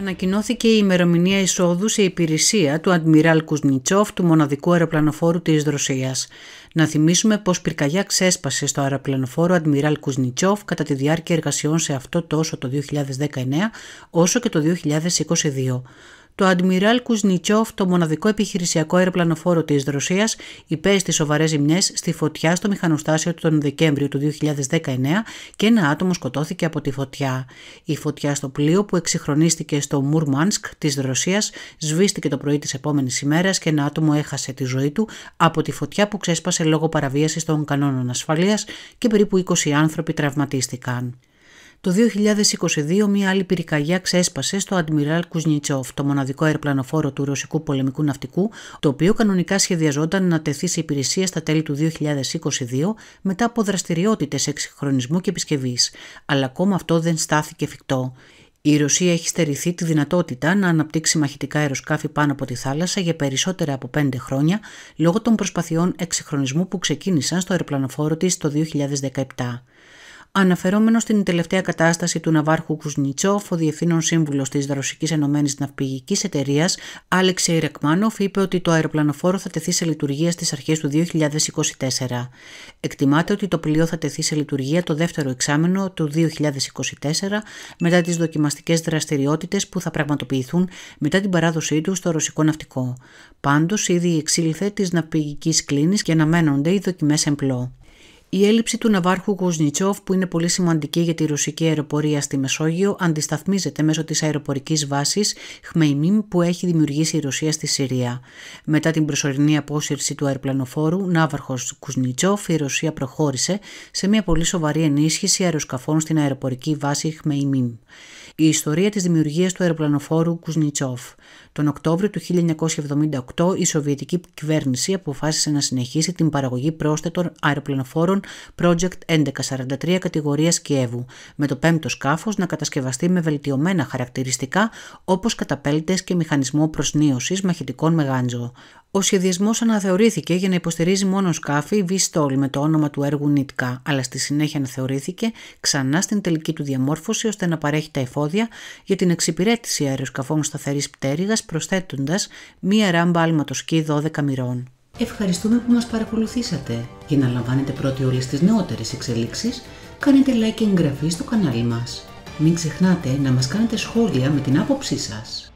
Ανακοινώθηκε η ημερομηνία εισόδου σε υπηρεσία του Αντμιράλ Κουσνιτσόφ του μοναδικού αεροπλανοφόρου της Ρωσίας. Να θυμίσουμε πως πυρκαγιά ξέσπασε στο αεροπλανοφόρο Αντμιράλ Κουσνιτσόφ κατά τη διάρκεια εργασιών σε αυτό τόσο το 2019 όσο και το 2022 το Αντμιράλ Κουζνιτσόφ, το μοναδικό επιχειρησιακό αεροπλανοφόρο της Ρωσίας, υπέστη σοβαρές ζημιές στη φωτιά στο μηχανοστάσιο τον Δεκέμβριο του 2019 και ένα άτομο σκοτώθηκε από τη φωτιά. Η φωτιά στο πλοίο που εξυγχρονίστηκε στο Μουρμάνσκ της Ρωσίας σβήστηκε το πρωί της επόμενης ημέρας και ένα άτομο έχασε τη ζωή του από τη φωτιά που ξέσπασε λόγω παραβίασης των κανόνων ασφαλείας και περίπου 20 άνθρωποι τραυματίστηκαν. Το 2022 μια άλλη πυρκαγιά ξέσπασε στο Admiral Κουζνιτσόφ, το μοναδικό αεροπλανοφόρο του ρωσικού πολεμικού ναυτικού, το οποίο κανονικά σχεδιαζόταν να τεθεί σε υπηρεσία στα τέλη του 2022 μετά από δραστηριότητες εξυγχρονισμού και επισκευής. Αλλά ακόμα αυτό δεν στάθηκε εφικτό. Η Ρωσία έχει στερηθεί τη δυνατότητα να αναπτύξει μαχητικά αεροσκάφη πάνω από τη θάλασσα για περισσότερα από πέντε χρόνια λόγω των προσπαθειών εξυγχρονισμού που ξεκίνησαν στο αεροπλανοφόρο της το 2017. Αναφερόμενο στην τελευταία κατάσταση του Ναβάρχου Κουσνιτσόφ, ο διευθύνων σύμβουλος της Ρωσικής Ενωμένης Ναυπηγικής Εταιρείας, Άλεξε Ιρεκμάνοφ, είπε ότι το αεροπλανοφόρο θα τεθεί σε λειτουργία στις αρχές του 2024. Εκτιμάται ότι το πλοίο θα τεθεί σε λειτουργία το δεύτερο εξάμενο του 2024 μετά τις δοκιμαστικές δραστηριότητες που θα πραγματοποιηθούν μετά την παράδοσή του στο ρωσικό ναυτικό. Πάντως, ήδη εξήλθε της ναυπηγικής κλίνης και αναμένονται οι δοκιμές εμπλό. Η έλλειψη του ναυάρχου Κουζνιτσόφ που είναι πολύ σημαντική για τη ρωσική αεροπορία στη Μεσόγειο, αντισταθμίζεται μέσω της αεροπορικής βάσης Χμεϊμίμ που έχει δημιουργήσει η Ρωσία στη Συρία. Μετά την προσωρινή απόσυρση του αεροπλανοφόρου ναύαρχος Κουζνιτσόφ η Ρωσία προχώρησε σε μια πολύ σοβαρή ενίσχυση αεροσκαφών στην αεροπορική βάση Χμεϊμίμ. Η ιστορία της δημιουργίας του αεροπλανοφόρου Κουσνιτσόφ. Τον Οκτώβριο του 1978 η Σοβιετική κυβέρνηση αποφάσισε να συνεχίσει την παραγωγή πρόσθετων αεροπλανοφόρων Project 1143 κατηγορίας Κιέβου, με το πέμπτο σκάφος να κατασκευαστεί με βελτιωμένα χαρακτηριστικά όπως καταπέλτες και μηχανισμό προσνίωσης μαχητικών μεγάντζο. Ο σχεδιασμός αναθεωρήθηκε για να υποστηρίζει μόνο σκάφη V-Stoll με το όνομα του έργου Νίτκα, αλλά στη συνέχεια αναθεωρήθηκε ξανά στην τελική του διαμόρφωση ώστε να παρέχει τα εφόδια για την εξυπηρέτηση αεροσκαφών σταθερής πτέρυγας προσθέτοντας μία ράμπα αλματοσκή 12 μοιρών. Ευχαριστούμε που μας παρακολουθήσατε. Για να λαμβάνετε πρώτοι όλες τις νεότερες εξελίξεις, κάνετε like και εγγραφή στο κανάλι μας. Μην ξεχνάτε να μας κάνετε σχόλια με την άποψή σας.